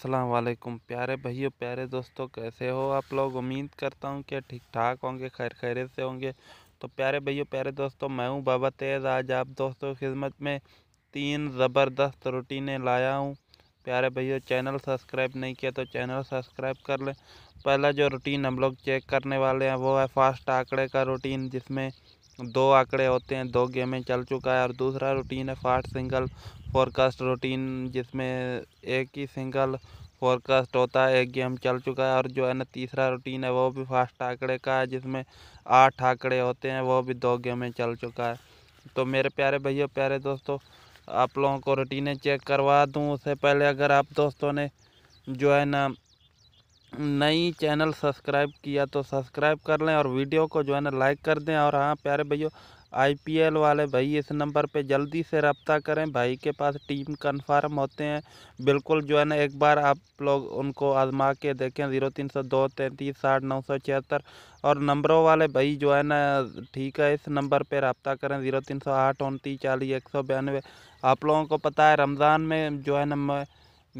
अस्सलाम वालेकुम प्यारे भाइयों प्यारे दोस्तों कैसे हो आप लोग उम्मीद करता हूँ कि ठीक ठाक होंगे खैर खैरे से होंगे तो प्यारे भाइयों प्यारे दोस्तों मैं हूँ बाबा तेज़ आज आप दोस्तों की खिदमत में तीन ज़बरदस्त रूटीने लाया हूँ प्यारे भैया चैनल सब्सक्राइब नहीं किया तो चैनल सब्सक्राइब कर लें पहला जो रूटीन हम लोग चेक करने वाले हैं वो है फास्ट आंकड़े का रूटीन जिसमें दो आंकड़े होते हैं दो गेमें चल चुका है और दूसरा रूटीन है फास्ट सिंगल फोरकास्ट रूटीन जिसमें एक ही सिंगल फोरकास्ट होता है एक गेम चल चुका है और जो है ना तीसरा रूटीन है वो भी फास्ट आंकड़े का है जिसमें आठ आंकड़े होते हैं वो भी दो गेमें चल चुका है तो मेरे प्यारे भैया प्यारे दोस्तों आप लोगों को रूटीनें चेक करवा दूँ उससे पहले अगर आप दोस्तों ने जो है ना नई चैनल सब्सक्राइब किया तो सब्सक्राइब कर लें और वीडियो को जो है ना लाइक कर दें और हाँ प्यारे भैया आईपीएल वाले भाई इस नंबर पे जल्दी से रब्ता करें भाई के पास टीम कंफर्म होते हैं बिल्कुल जो है ना एक बार आप लोग उनको आजमा के देखें ज़ीरो तीन सौ दो तैंतीस साठ नौ सौ छिहत्तर और नंबरों वाले भाई जो है ना ठीक है इस नंबर पे रब्ता करें ज़ीरो तीन सौ आठ उनतीस चालीस एक सौ बयानवे आप लोगों को पता है रमज़ान में जो है ना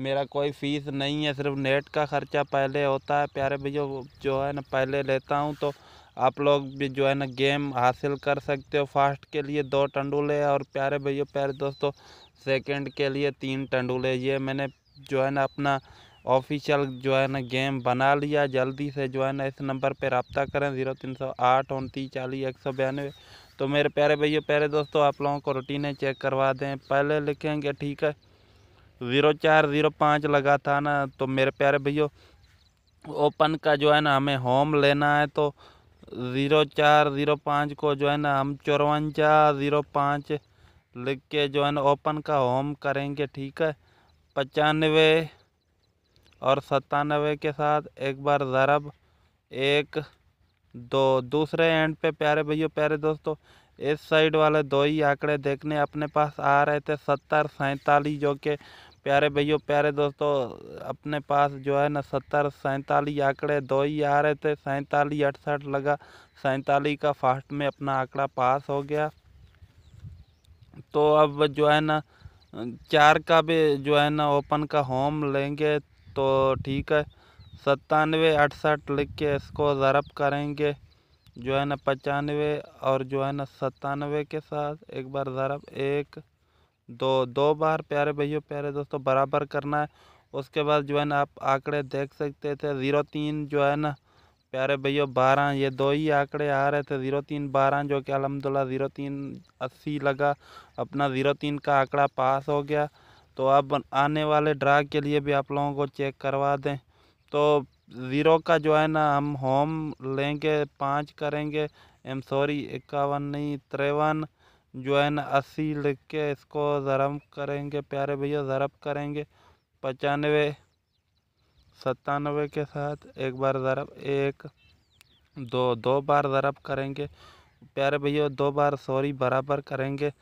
मेरा कोई फ़ीस नहीं है सिर्फ नेट का ख़र्चा पहले होता है प्यारे भैया जो है ना पहले लेता हूँ तो आप लोग भी जो है ना गेम हासिल कर सकते हो फास्ट के लिए दो टंडूले और प्यारे भैया प्यारे दोस्तों सेकंड के लिए तीन टंडूले ये मैंने जो है ना अपना ऑफिशियल जो है ना गेम बना लिया जल्दी से जो है ना इस नंबर पर रबता करें ज़ीरो तीन सौ आठ उनतीस चालीस एक सौ बयानवे तो मेरे प्यारे भैया प्यारे दोस्तों आप लोगों को रूटीनें चेक करवा दें पहले लिखेंगे ठीक है ज़ीरो चार ज़ीरो पाँच लगा था ना तो मेरे प्यारे भैया ओपन का जो है ना हमें होम लेना है तो ज़ीरो चार ज़ीरो पाँच को जो है ना हम चौवंजा ज़ीरो पाँच लिख के जो है ना ओपन का होम करेंगे ठीक है पचानवे और सतानवे के साथ एक बार ज़रब एक दो दूसरे एंड पे प्यारे भैया प्यारे दोस्तों इस साइड वाले दो ही आंकड़े देखने अपने पास आ रहे थे सत्तर सैंतालीस जो कि प्यारे भैया प्यारे दोस्तों अपने पास जो है ना सत्तर सैंतालीस आंकड़े दो ही आ रहे थे सैंतालीस अड़सठ लगा सैंतालीस का फास्ट में अपना आंकड़ा पास हो गया तो अब जो है ना चार का भी जो है ना ओपन का होम लेंगे तो ठीक है सत्तानवे अड़सठ लिख के इसको ज़रब करेंगे जो है ना पचानवे और जो है ना सत्तानवे के साथ एक बार ज़रब एक दो दो बार प्यारे भैया प्यारे दोस्तों बराबर करना है उसके बाद जो है ना आप आंकड़े देख सकते थे ज़ीरो तीन जो है ना प्यारे भैया बारह ये दो ही आंकड़े आ रहे थे ज़ीरो तीन बारह जो कि अलहमदिल्ला ज़ीरो तीन अस्सी लगा अपना ज़ीरो तीन का आंकड़ा पास हो गया तो अब आने वाले ड्रा के लिए भी आप लोगों को चेक करवा दें तो ज़ीरो का जो है ना हम होम लेंगे पाँच करेंगे एम सॉरी इक्यावन नहीं तिरवन जो है ना अस्सी लिख के इसको ज़रब करेंगे प्यारे भैया ज़रब करेंगे पचानवे सत्तानवे के साथ एक बार ज़रब एक दो दो बार ज़रब करेंगे प्यारे भैया दो बार सॉरी बराबर करेंगे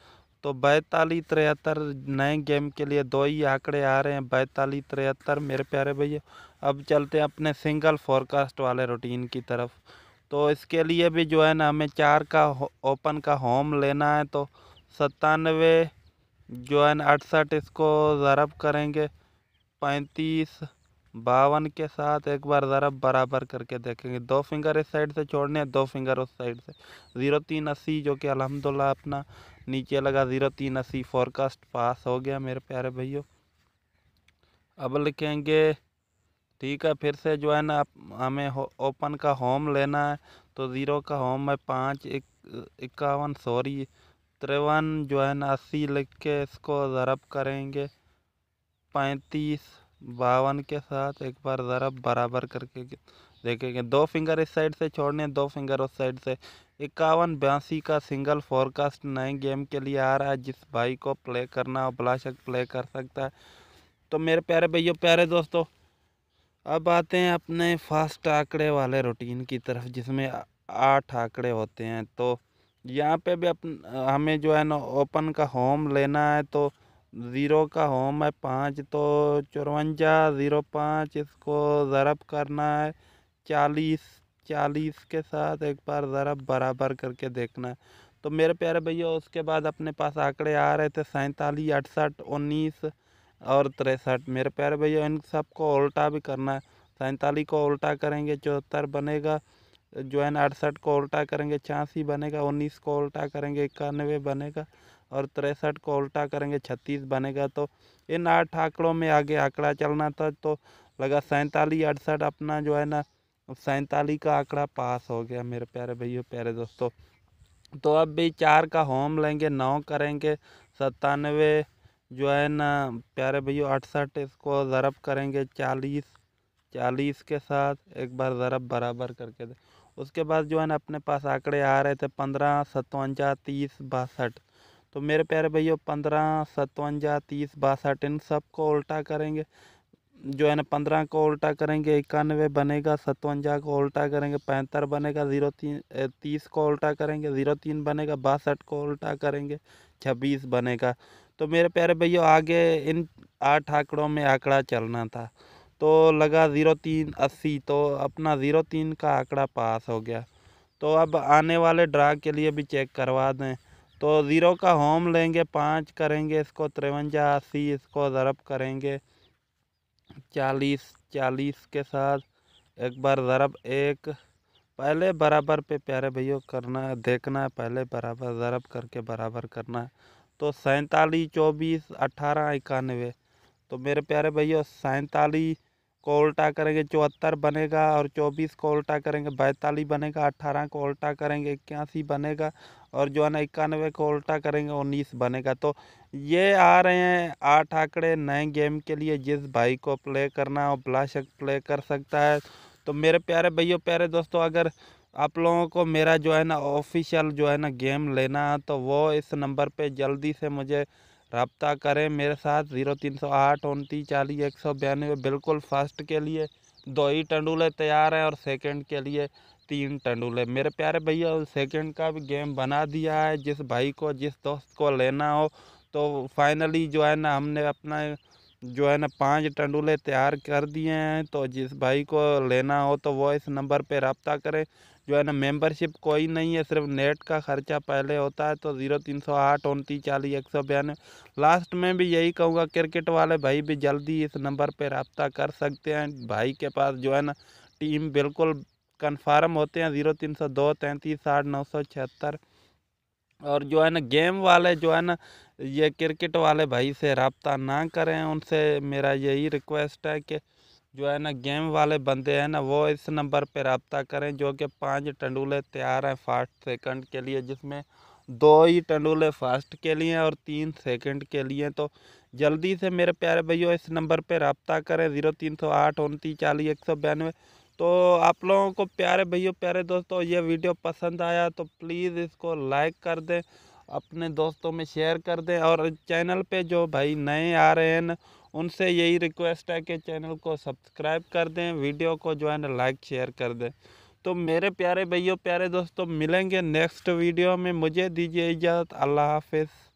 तो बैतालीस तिहत्तर नए गेम के लिए दो ही आंकड़े आ रहे हैं बैतालीस तिहत्तर मेरे प्यारे भैया अब चलते हैं अपने सिंगल फोरकास्ट वाले रूटीन की तरफ तो इसके लिए भी जो है ना हमें चार का ओपन का होम लेना है तो सत्तानवे जो है ना अड़सठ इसको ज़रब करेंगे पैंतीस बावन के साथ एक बार ज़रब बराबर करके देखेंगे दो फिंगर इस साइड से छोड़ने दो फिंगर उस साइड से ज़ीरो तीन अस्सी जो कि अल्हम्दुलिल्लाह अपना नीचे लगा ज़ीरो तीन अस्सी फोरकास्ट पास हो गया मेरे प्यारे भैया अब लिखेंगे ठीक है फिर से जो है ना हमें ओपन का होम लेना है तो ज़ीरो का होम है पाँच एक इक्यावन सॉरी तिरवन जो है ना अस्सी लिख के इसको ज़रब करेंगे पैंतीस बावन के साथ एक बार ज़रब बराबर करके देखेंगे दो फिंगर इस साइड से छोड़ने दो फिंगर उस साइड से इक्यावन बयासी का सिंगल फोरकास्ट नए गेम के लिए आ रहा है जिस भाई को प्ले करना हो बलाशक प्ले कर सकता है तो मेरे प्यारे भैया प्यारे दोस्तों अब आते हैं अपने फास्ट आंकड़े वाले रूटीन की तरफ जिसमें आठ आंकड़े होते हैं तो यहाँ पे भी अपन हमें जो है ना ओपन का होम लेना है तो ज़ीरो का होम है पाँच तो चौवंजा ज़ीरो पाँच इसको ज़रब करना है चालीस चालीस के साथ एक बार ज़रब बराबर करके देखना है तो मेरे प्यारे भैया उसके बाद अपने पास आंकड़े आ रहे थे सैंतालीस अड़सठ उन्नीस और तिरसठ मेरे प्यारे भैया इन सबको उल्टा भी करना है सैंतालीस को उल्टा करेंगे चौहत्तर बनेगा जो है ना अड़सठ को उल्टा करेंगे छियासी बनेगा उन्नीस को उल्टा करेंगे इक्यानवे बनेगा और तिरसठ को उल्टा करेंगे छत्तीस बनेगा तो इन आठ आंकड़ों में आगे आंकड़ा चलना था तो लगा सैंतालीस अड़सठ अपना जो है ना सैंतालीस का आंकड़ा पास हो गया मेरे प्यारे भैया प्यारे दोस्तों तो अब भी चार का होम लेंगे नौ करेंगे सत्तानवे जो है ना प्यारे भैया अड़सठ इसको ज़रब करेंगे चालीस चालीस के साथ एक बार ज़रब बराबर करके दे उसके बाद जो है ना अपने पास आंकड़े आ रहे थे पंद्रह सतवंजा तीस बासठ तो मेरे प्यारे भैया पंद्रह सतवंजा तीस बासठ इन सब को उल्टा करेंगे जो है ना पंद्रह को उल्टा करेंगे इक्यानवे बनेगा सतवंजा को उल्टा करेंगे पैंतर बनेगा ज़ीरो तीन तीस को उल्टा करेंगे ज़ीरो तीन बनेगा बासठ को उल्टा करेंगे छब्बीस बनेगा तो मेरे प्यारे भैया आगे इन आठ आंकड़ों में आंकड़ा चलना था तो लगा ज़ीरो तीन अस्सी तो अपना ज़ीरो तीन का आंकड़ा पास हो गया तो अब आने वाले ड्रा के लिए भी चेक करवा दें तो ज़ीरो का होम लेंगे पाँच करेंगे इसको तिरवंजा अस्सी इसको ज़रब करेंगे चालीस चालीस के साथ एक बार ज़रब एक पहले बराबर पे प्यारे भैया करना देखना है पहले बराबर ज़रब करके बराबर करना है तो सैंतालीस चौबीस अट्ठारह इक्यानवे तो मेरे प्यारे भैया सैंतालीस को उल्टा करेंगे चौहत्तर बनेगा और चौबीस को उल्टा करेंगे बैतालीस बनेगा अट्ठारह को उल्टा करेंगे इक्यासी बनेगा और जो है ना इक्यानवे को उल्टा करेंगे उन्नीस बनेगा तो ये आ रहे हैं आठ आंकड़े नए गेम के लिए जिस भाई को प्ले करना हो ब्लाशक प्ले कर सकता है तो मेरे प्यारे भैया प्यारे दोस्तों अगर आप लोगों को मेरा जो है ना ऑफिशियल जो है ना गेम लेना है तो वो इस नंबर पे जल्दी से मुझे रबता करें मेरे साथ ज़ीरो तीन सौ आठ उनतीस चालीस एक सौ बयानवे बिल्कुल फर्स्ट के लिए दो ही टंडूले तैयार हैं और सेकंड के लिए तीन टंडूले मेरे प्यारे भैया उस सेकंड का भी गेम बना दिया है जिस भाई को जिस दोस्त को लेना हो तो फाइनली जो है ना हमने अपना जो है ना पाँच टंडुले तैयार कर दिए हैं तो जिस भाई को लेना हो तो वो इस नंबर पे रबता करें जो है ना मेंबरशिप कोई नहीं है सिर्फ नेट का ख़र्चा पहले होता है तो ज़ीरो तीन सौ आठ उनतीस चालीस एक सौ बयानवे लास्ट में भी यही कहूँगा क्रिकेट वाले भाई भी जल्दी इस नंबर पर रबता कर सकते हैं भाई के पास जो है ना टीम बिल्कुल कन्फर्म होते हैं ज़ीरो तीन सौ दो तैंतीस साठ नौ सौ छिहत्तर और जो है ना गेम वाले जो है ना ये क्रिकेट वाले भाई से रबता ना करें उनसे मेरा यही रिक्वेस्ट है कि जो है ना गेम वाले बंदे हैं ना वो इस नंबर पर रबता करें जो कि पाँच टंडूले तैयार हैं फास्ट सेकंड के लिए जिसमें दो ही टंडूले फास्ट के लिए और तीन सेकंड के लिए तो जल्दी से मेरे प्यारे भैया इस नंबर पे रबता करें ज़ीरो तीन सौ आठ उनतीस चालीस एक सौ बयानवे तो आप लोगों को प्यारे भैया प्यारे दोस्तों ये वीडियो पसंद आया तो प्लीज़ इसको लाइक कर दें अपने दोस्तों में शेयर कर दें और चैनल पे जो भाई नए आ रहे हैं उनसे यही रिक्वेस्ट है कि चैनल को सब्सक्राइब कर दें वीडियो को जो है ना लाइक शेयर कर दें तो मेरे प्यारे भैया प्यारे दोस्तों मिलेंगे नेक्स्ट वीडियो में मुझे दीजिए इजाज़त अल्लाह हाफिज़